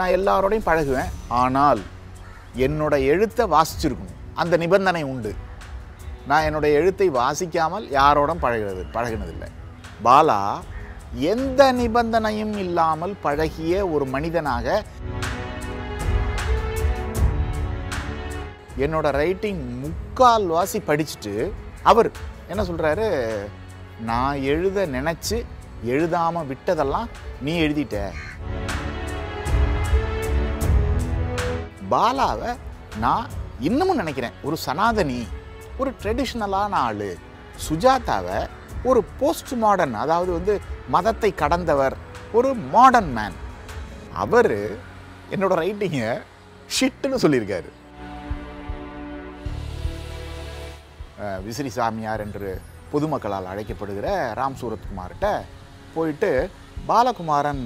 நான் எல்லாரோடையும் பழகுவேன் ஆனால் என்னோட எழுத்தை வாசிச்சிருக்கணும் அந்த நிபந்தனை உண்டு நான் என்னுடைய எழுத்தை வாசிக்காமல் யாரோடும் பழகிறது பழகினதில்லை பாலா எந்த நிபந்தனையும் இல்லாமல் பழகிய ஒரு மனிதனாக என்னோட ரைட்டிங் முக்கால் வாசி படிச்சுட்டு அவர் என்ன சொல்கிறாரு நான் எழுத நினச்சி எழுதாமல் விட்டதெல்லாம் நீ எழுதிட்ட பாலாவை நான் இன்னமும் நினைக்கிறேன் ஒரு சனாதனி ஒரு ட்ரெடிஷ்னலான ஆள் சுஜாதாவை ஒரு போஸ்ட் மாடர்ன் அதாவது வந்து மதத்தை கடந்தவர் ஒரு மாடர்ன் மேன் அவர் என்னோட ரைட்டிங்கை ஷிட்டுன்னு சொல்லியிருக்காரு விசிறி சாமியார் என்று பொதுமக்களால் அழைக்கப்படுகிற ராம் சூரத்குமார்கிட்ட போயிட்டு பாலகுமாரன்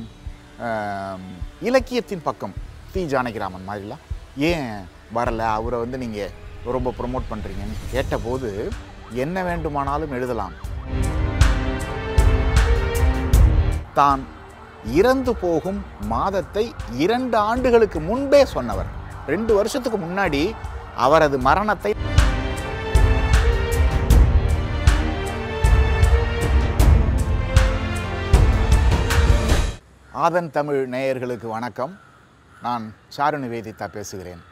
இலக்கியத்தின் பக்கம் தி ஜானகிராமன் மாதிரிலாம் ஏன் வரல அவரை வந்து நீங்கள் ரொம்ப ப்ரொமோட் பண்ணுறீங்கன்னு கேட்டபோது என்ன வேண்டுமானாலும் எழுதலாம் தான் இறந்து போகும் மாதத்தை இரண்டு ஆண்டுகளுக்கு முன்பே சொன்னவர் ரெண்டு வருஷத்துக்கு முன்னாடி அவரது மரணத்தை ஆதன் தமிழ் நேயர்களுக்கு வணக்கம் நான் சாரு நிவேதிதா பேசுகிறேன்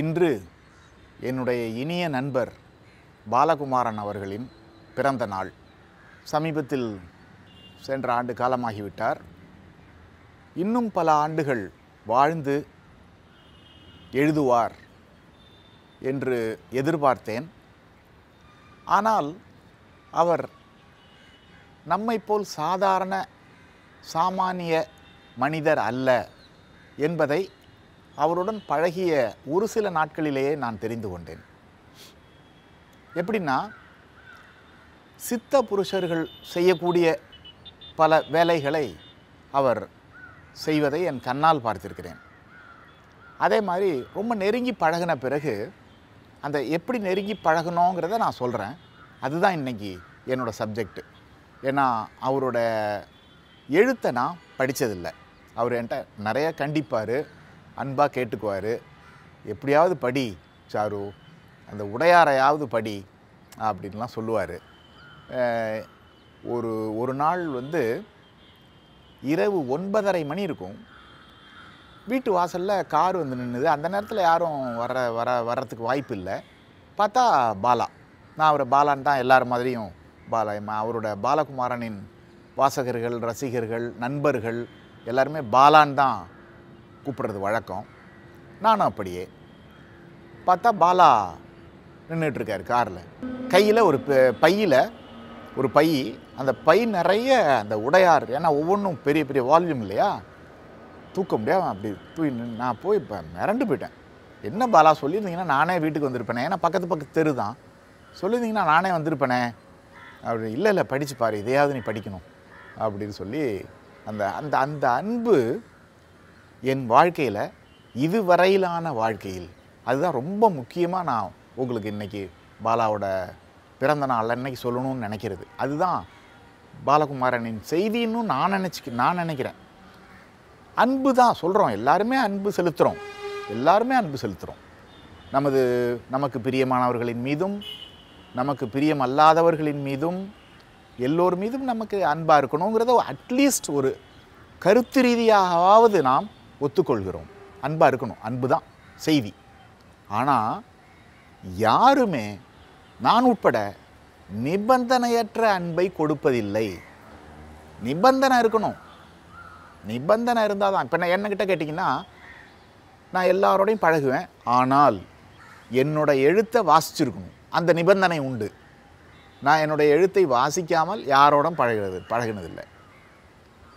இன்று என்னுடைய இனிய நண்பர் பாலகுமாரன் அவர்களின் பிறந்த நாள் சமீபத்தில் சென்ற ஆண்டு காலமாகிவிட்டார் இன்னும் பல ஆண்டுகள் வாழ்ந்து எழுதுவார் என்று எதிர்பார்த்தேன் ஆனால் அவர் நம்மை போல் சாதாரண சாமானிய மனிதர் அல்ல என்பதை அவருடன் பழகிய ஒரு சில நாட்களிலேயே நான் தெரிந்து கொண்டேன் எப்படின்னா சித்த புருஷர்கள் செய்யக்கூடிய பல வேலைகளை அவர் செய்வதை என் கண்ணால் பார்த்திருக்கிறேன் அதே மாதிரி ரொம்ப நெருங்கி பழகின பிறகு அந்த எப்படி நெருங்கி பழகணுங்கிறத நான் சொல்கிறேன் அதுதான் இன்றைக்கி என்னோடய சப்ஜெக்ட் ஏன்னா அவரோட எழுத்தை நான் படித்ததில்லை அவர் என்கிட்ட நிறையா கண்டிப்பார் அன்பாக கேட்டுக்குவார் எப்படியாவது படி சாரு அந்த உடையாரையாவது படி அப்படின்லாம் சொல்லுவார் ஒரு ஒரு நாள் வந்து இரவு ஒன்பதரை மணி இருக்கும் வீட்டு வாசலில் கார் வந்து நின்றுது அந்த நேரத்தில் யாரும் வர வர வர்றதுக்கு வாய்ப்பு இல்லை பார்த்தா பாலா நான் அவரை பாலான் தான் எல்லார் மாதிரியும் பாலா அவரோட பாலகுமாரனின் வாசகர்கள் ரசிகர்கள் நண்பர்கள் எல்லாருமே பாலான் தான் கூப்பிடுறது வழக்கம் நானும் அப்படியே பார்த்தா பாலா நின்றுட்டுருக்காரு காரில் கையில் ஒரு பையில் ஒரு பை அந்த பை நிறைய அந்த உடையார் ஏன்னா ஒவ்வொன்றும் பெரிய பெரிய வால்யூம் இல்லையா தூக்க முடியாது அப்படி தூய் நான் போய் இப்போ மிரண்டு போயிட்டேன் என்ன பாலா சொல்லியிருந்தீங்கன்னா நானே வீட்டுக்கு வந்திருப்பேனே ஏன்னா பக்கத்து பக்கத்து தெரு தான் சொல்லியிருந்தீங்கன்னா நானே வந்திருப்பேனே அப்படி இல்லை இல்லை படித்து பாரு இதையாவது நீ படிக்கணும் அப்படின்னு சொல்லி அந்த அந்த அந்த அன்பு என் வாழ்க்கையில் இதுவரையிலான வாழ்க்கையில் அதுதான் ரொம்ப முக்கியமாக நான் உங்களுக்கு இன்றைக்கி பாலாவோட பிறந்த நாளில் அன்னைக்கு சொல்லணும்னு நினைக்கிறது அதுதான் பாலகுமாரனின் செய்தின்னு நான் நினச்சி நான் நினைக்கிறேன் அன்பு தான் சொல்கிறோம் எல்லாருமே அன்பு செலுத்துகிறோம் எல்லாருமே அன்பு செலுத்துகிறோம் நமது நமக்கு பிரியமானவர்களின் மீதும் நமக்கு பிரியமல்லாதவர்களின் மீதும் எல்லோர் மீதும் நமக்கு அன்பாக இருக்கணுங்கிறத அட்லீஸ்ட் ஒரு கருத்து ரீதியாகவாவது நாம் ஒத்துக்கொள்கிறோம் அன்பாக இருக்கணும் அன்பு தான் செய்தி ஆனால் யாருமே நான் உட்பட நிபந்தனையற்ற அன்பை கொடுப்பதில்லை நிபந்தனை இருக்கணும் நிபந்தனை இருந்தால் தான் இப்போ நான் என்னக்கிட்ட கேட்டிங்கன்னா நான் எல்லாரோடையும் பழகுவேன் ஆனால் என்னோட எழுத்தை வாசிச்சிருக்கணும் அந்த நிபந்தனை உண்டு நான் என்னுடைய எழுத்தை வாசிக்காமல் யாரோடும் பழகிறது பழகினதில்லை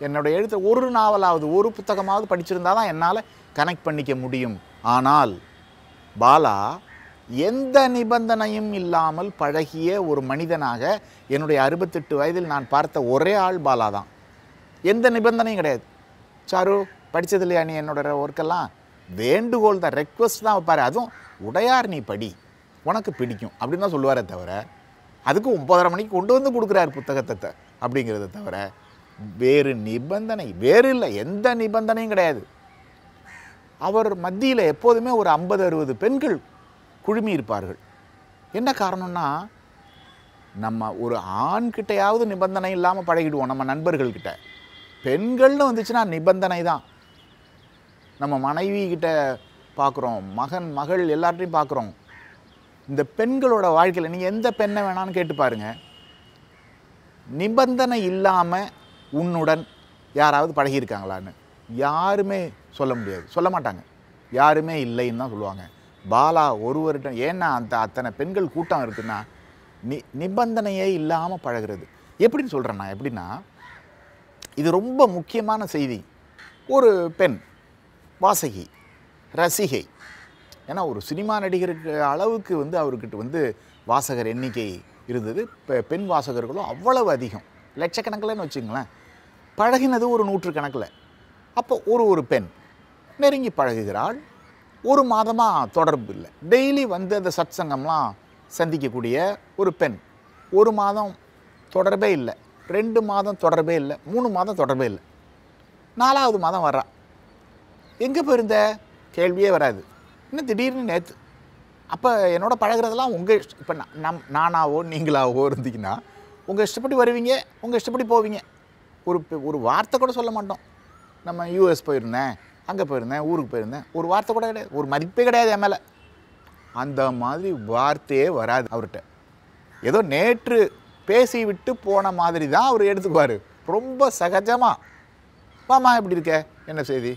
என்னுடைய எழுத்தை ஒரு நாவலாவது ஒரு புத்தகமாவது படிச்சிருந்தால் தான் என்னால் கனெக்ட் பண்ணிக்க முடியும் ஆனால் பாலா எந்த நிபந்தனையும் இல்லாமல் பழகிய ஒரு மனிதனாக என்னுடைய அறுபத்தெட்டு வயதில் நான் பார்த்த ஒரே ஆள் பாலா தான் எந்த நிபந்தனையும் கிடையாது சாரு படித்தது இல்லையா நீ என்னோட ஒர்க்கெல்லாம் வேண்டுகோள் தான் ரெக்வஸ்ட் தான் வைப்பார் அதுவும் உடையார் நீ படி உனக்கு பிடிக்கும் அப்படின்னு தான் சொல்லுவாரே தவிர அதுக்கு ஒம்பதரை மணிக்கு கொண்டு வந்து கொடுக்குறாரு புத்தகத்தை அப்படிங்கிறத தவிர வேறு நிபந்தனை வேறு இல்லை எந்த நிபந்தனையும் கிடையாது அவர் மத்தியில் எப்போதுமே ஒரு ஐம்பது அறுபது பெண்கள் குழுமி இருப்பார்கள் என்ன காரணம்னா நம்ம ஒரு ஆண்கிட்டையாவது நிபந்தனை இல்லாமல் பழகிடுவோம் நம்ம நண்பர்கள்கிட்ட பெண்கள்னு வந்துச்சுன்னா நிபந்தனை தான் நம்ம மனைவி கிட்ட பார்க்குறோம் மகன் மகள் எல்லார்ட்டையும் பார்க்குறோம் இந்த பெண்களோட வாழ்க்கையில் நீங்கள் எந்த பெண்ணை வேணான்னு கேட்டு பாருங்கள் நிபந்தனை இல்லாமல் உன்னுடன் யாராவது பழகியிருக்காங்களான்னு யாருமே சொல்ல முடியாது சொல்ல மாட்டாங்க யாருமே இல்லைன்னு தான் சொல்லுவாங்க பாலா ஒருவர்கிட்ட ஏன்னா அந்த அத்தனை பெண்கள் கூட்டம் இருக்குன்னா நி நிபந்தனையே இல்லாமல் பழகிறது எப்படின்னு சொல்கிறேன் எப்படின்னா இது ரொம்ப முக்கியமான செய்தி ஒரு பெண் வாசகி ரசிகை ஏன்னா ஒரு சினிமா நடிகருக்கு அளவுக்கு வந்து அவர்கிட்ட வந்து வாசகர் எண்ணிக்கை இருந்தது இப்போ பெண் வாசகர்களும் அவ்வளவு அதிகம் லட்சக்கணக்கில்னு வச்சுங்களேன் பழகினது ஒரு நூற்றுக்கணக்கில் அப்போ ஒரு ஒரு பெண் நெருங்கி பழகுகிறாள் ஒரு மாதமாக தொடர்பு இல்லை டெய்லி வந்து அந்த சத் சங்கம்லாம் சந்திக்கக்கூடிய ஒரு பெண் ஒரு மாதம் தொடர்பே இல்லை ரெண்டு மாதம் தொடர்பே இல்லை மூணு மாதம் தொடர்பே இல்லை நாலாவது மாதம் வர்றா எங்கே போயிருந்த கேள்வியே வராது என்ன திடீர்னு நேற்று அப்போ என்னோட பழகிறதெல்லாம் உங்கள் இப்போ நம் நானாவோ நீங்களாவோ இருந்தீங்கன்னா உங்கள் இஷ்டப்படி வருவீங்க உங்கள் இஷ்டப்படி போவீங்க ஒரு ஒரு வார்த்தை கூட சொல்ல மாட்டோம் நம்ம யூஎஸ் போயிருந்தேன் அங்கே போயிருந்தேன் ஊருக்கு போயிருந்தேன் ஒரு வார்த்தை கூட கிடையாது ஒரு மதிப்பே கிடையாது என் மேலே அந்த மாதிரி வார்த்தையே வராது அவர்கிட்ட ஏதோ நேற்று பேசி விட்டு போன மாதிரி தான் அவர் எடுத்துக்குவார் ரொம்ப சகஜமாக மாமா எப்படி இருக்க என்ன செய்தி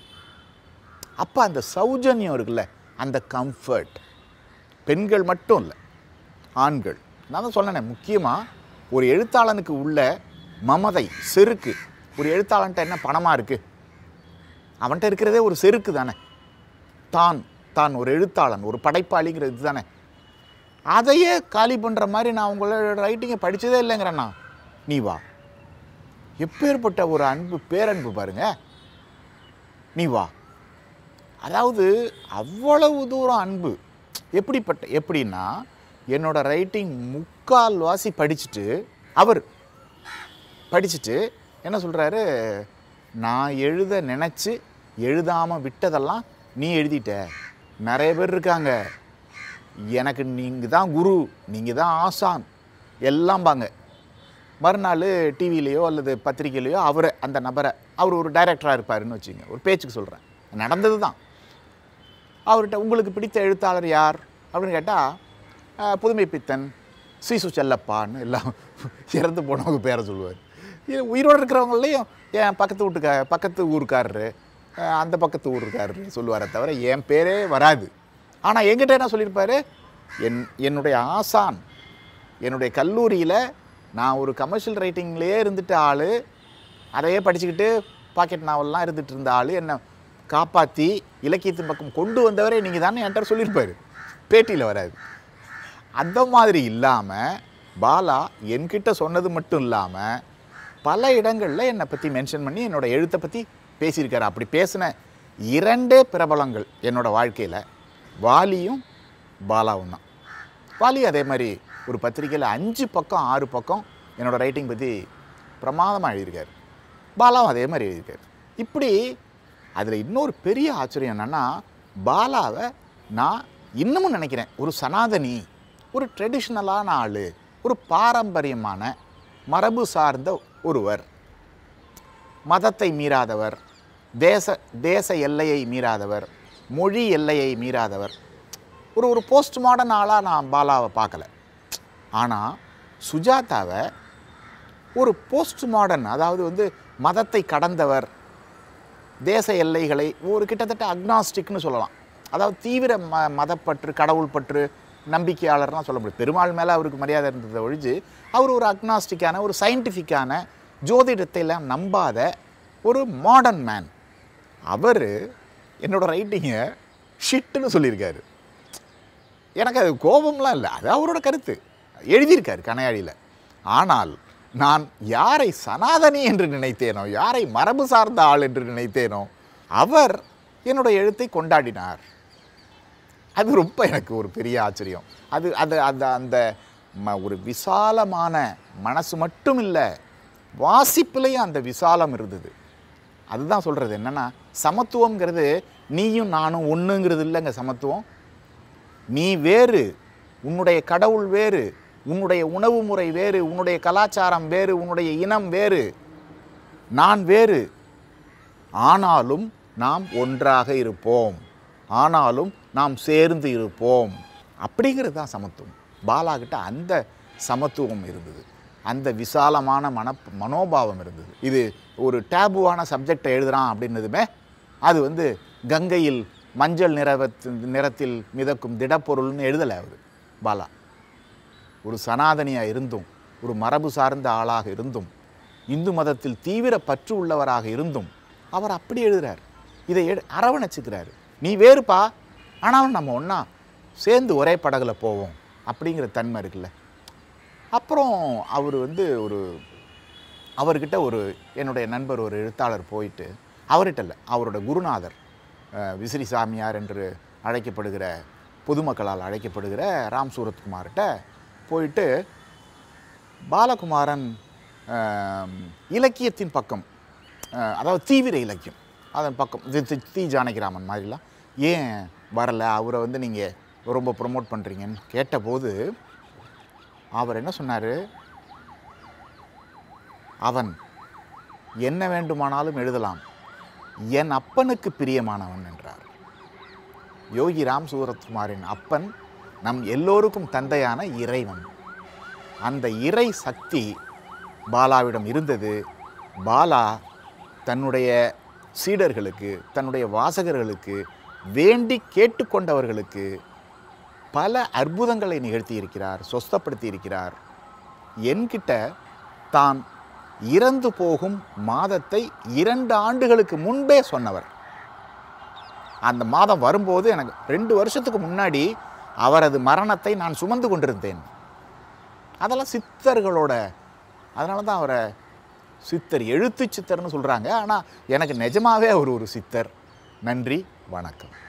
அப்போ அந்த சௌஜன்யம் இருக்குல்ல அந்த கம்ஃபர்ட் பெண்கள் மட்டும் இல்லை ஆண்கள் நான் தான் சொன்னேன் முக்கியமாக ஒரு எழுத்தாளனுக்கு உள்ள மமதை செருக்கு ஒரு எழுத்தாளன்ட்ட என்ன பணமாக இருக்குது அவன்கிட்ட இருக்கிறதே ஒரு செருக்கு தானே தான் தான் ஒரு எழுத்தாளன் ஒரு படைப்பாளிங்கிறது தானே அதையே காலி பண்ணுற மாதிரி நான் உங்களோட ரைட்டிங்கை படித்ததே இல்லைங்கிறண்ணா நீ வா எப்பேற்பட்ட ஒரு அன்பு பேரன்பு பாருங்கள் நீ வா அதாவது அவ்வளவு தூரம் அன்பு எப்படிப்பட்ட எப்படின்னா என்னோட ரைட்டிங் முக்கால் வாசி படிச்சுட்டு அவர் படிச்சுட்டு என்ன சொல்கிறாரு நான் எழுத நினச்சி எழுதாமல் விட்டதெல்லாம் நீ எழுதிட்ட நிறைய பேர் இருக்காங்க எனக்கு நீங்கள் தான் குரு நீங்கள் தான் ஆசான் எல்லாம் பாங்க மறுநாள் டிவிலேயோ அல்லது பத்திரிகையிலையோ அவரை அந்த நபரை அவர் ஒரு டைரக்டராக இருப்பாருன்னு வச்சுங்க ஒரு பேச்சுக்கு சொல்கிறேன் நடந்தது தான் அவர்கிட்ட உங்களுக்கு பிடித்த எழுத்தாளர் யார் அப்படின்னு கேட்டால் புதுமை பித்தன் சீசு செல்லப்பான்னு எல்லாம் இறந்து போனவங்க பேரை சொல்லுவார் உயிரோடு இருக்கிறவங்களையும் என் பக்கத்து வீட்டுக்கா பக்கத்து ஊருக்காரரு அந்த பக்கத்து ஊருக்காரர் சொல்லுவாரே தவிர என் பேரே வராது ஆனால் எங்கிட்ட என்ன சொல்லியிருப்பார் என் என்னுடைய ஆசான் என்னுடைய கல்லூரியில் நான் ஒரு கமர்ஷியல் ரைட்டிங்லேயே இருந்துட்டு ஆள் அதையே படிச்சுக்கிட்டு பாக்கெட் நாவல்லாம் இருந்துகிட்டு இருந்த ஆள் என்ன காப்பாற்றி இலக்கியத்தின் பக்கம் கொண்டு வந்தவரே நீங்கள் தானே என்கிட்ட சொல்லியிருப்பார் பேட்டியில் வராது அந்த மாதிரி இல்லாமல் பாலா என்கிட்ட சொன்னது மட்டும் இல்லாமல் பல இடங்களில் என்னை பற்றி மென்ஷன் பண்ணி என்னோடய எழுத்தை பற்றி பேசியிருக்காரு அப்படி பேசின இரண்டே பிரபலங்கள் என்னோடய வாழ்க்கையில் வாலியும் பாலாவும் தான் வாலி அதே மாதிரி ஒரு பத்திரிக்கையில் அஞ்சு பக்கம் ஆறு பக்கம் என்னோடய ரைட்டிங் பற்றி பிரமாதமாக எழுதியிருக்கார் பாலாவும் அதே மாதிரி எழுதியிருக்கார் இப்படி அதில் இன்னொரு பெரிய ஆச்சரியம் என்னென்னா பாலாவை நான் இன்னமும் நினைக்கிறேன் ஒரு சனாதனி ஒரு ட்ரெடிஷ்னலான ஆள் ஒரு பாரம்பரியமான மரபு சார்ந்த ஒருவர் மதத்தை மீறாதவர் தேச தேச எல்லையை மீறாதவர் மொழி எல்லையை மீறாதவர் ஒரு ஒரு போஸ்ட் மாடர்ன் ஆளாக நான் பாலாவை பார்க்கலை ஆனால் சுஜாதாவை ஒரு போஸ்ட் மாடர்ன் அதாவது வந்து மதத்தை கடந்தவர் தேச எல்லைகளை ஒரு கிட்டத்தட்ட அக்னாஸ்டிக்னு சொல்லலாம் அதாவது தீவிர ம மதப்பற்று கடவுள் பற்று நம்பிக்கையாளர்லாம் சொல்ல முடியும் பெருமாள் மேலே அவருக்கு மரியாதை இருந்ததை ஒழிஞ்சு அவர் ஒரு அக்னாஸ்டிக்கான ஒரு சயின்டிஃபிக்கான ஜோதிடத்தையெல்லாம் நம்பாத ஒரு மாடர்ன் மேன் அவர் என்னோடய ரைட்டிங்கை ஷிட்டுன்னு சொல்லியிருக்காரு எனக்கு அது கோபம்லாம் இல்லை அது அவரோட கருத்து எழுதியிருக்காரு கனையாழியில் ஆனால் நான் யாரை சனாதனி என்று நினைத்தேனோ யாரை மரபு சார்ந்த ஆள் என்று நினைத்தேனோ அவர் என்னுடைய எழுத்தை கொண்டாடினார் அது ரொம்ப எனக்கு ஒரு பெரிய ஆச்சரியம் அது அது அந்த அந்த ம ஒரு விசாலமான மனசு மட்டும் இல்லை வாசிப்புலேயும் அந்த விசாலம் இருந்தது அதுதான் சொல்கிறது என்னென்னா சமத்துவங்கிறது நீயும் நானும் ஒன்றுங்கிறது இல்லைங்க சமத்துவம் நீ வேறு உன்னுடைய கடவுள் வேறு உன்னுடைய உணவு முறை வேறு உன்னுடைய கலாச்சாரம் வேறு உன்னுடைய இனம் வேறு நான் வேறு ஆனாலும் நாம் ஒன்றாக இருப்போம் ஆனாலும் நாம் சேர்ந்து இருப்போம் அப்படிங்கிறது தான் சமத்துவம் பாலாகிட்ட அந்த சமத்துவம் இருந்தது அந்த விசாலமான மன மனோபாவம் இருந்தது இது ஒரு டேபுவான சப்ஜெக்டை எழுதுகிறான் அப்படின்னதுமே அது வந்து கங்கையில் மஞ்சள் நிறவத்து நிறத்தில் மிதக்கும் திடப்பொருள்னு எழுதலை அவர் பாலா ஒரு சனாதனியாக இருந்தும் ஒரு மரபு சார்ந்த ஆளாக இருந்தும் இந்து மதத்தில் தீவிர பற்று உள்ளவராக இருந்தும் அவர் அப்படி எழுதுகிறார் இதை அரவணைச்சுக்கிறாரு நீ வேறுப்பா ஆனாலும் நம்ம ஒன்றா சேர்ந்து ஒரே படகுல போவோம் அப்படிங்கிற தன்மை இருக்குல்ல அப்புறம் அவர் வந்து ஒரு அவர்கிட்ட ஒரு என்னுடைய நண்பர் ஒரு எழுத்தாளர் போயிட்டு அவர்கிட்ட இல்லை அவரோட குருநாதர் விசிறி சாமியார் என்று அழைக்கப்படுகிற பொதுமக்களால் அழைக்கப்படுகிற ராம் சூரத்குமார்கிட்ட போயிட்டு பாலகுமாரன் இலக்கியத்தின் பக்கம் அதாவது தீவிர இலக்கியம் அதன் பக்கம் தி ஜானகிராமன் மாதிரிலாம் ஏன் வரலை அவரை வந்து நீங்கள் ரொம்ப ப்ரொமோட் பண்ணுறீங்கன்னு கேட்டபோது அவர் என்ன சொன்னார் அவன் என்ன வேண்டுமானாலும் எழுதலாம் என் அப்பனுக்கு பிரியமானவன் என்றார் யோகி ராம் சூரத்குமாரின் அப்பன் நம் எல்லோருக்கும் தந்தையான இறைவன் அந்த இறை சக்தி பாலாவிடம் இருந்தது பாலா தன்னுடைய சீடர்களுக்கு தன்னுடைய வாசகர்களுக்கு வேண்டி கேட்டுக்கொண்டவர்களுக்கு பல அற்புதங்களை நிகழ்த்தி இருக்கிறார் சொஸ்தப்படுத்தி இருக்கிறார் என்கிட்ட தான் இறந்து போகும் மாதத்தை இரண்டு ஆண்டுகளுக்கு முன்பே சொன்னவர் அந்த மாதம் வரும்போது எனக்கு ரெண்டு வருஷத்துக்கு முன்னாடி அவரது மரணத்தை நான் சுமந்து கொண்டிருந்தேன் அதெல்லாம் சித்தர்களோட அதனால தான் அவரை சித்தர் எழுத்து சித்தர்னு சொல்கிறாங்க ஆனால் எனக்கு நிஜமாகவே அவர் ஒரு சித்தர் நன்றி வணக்கம்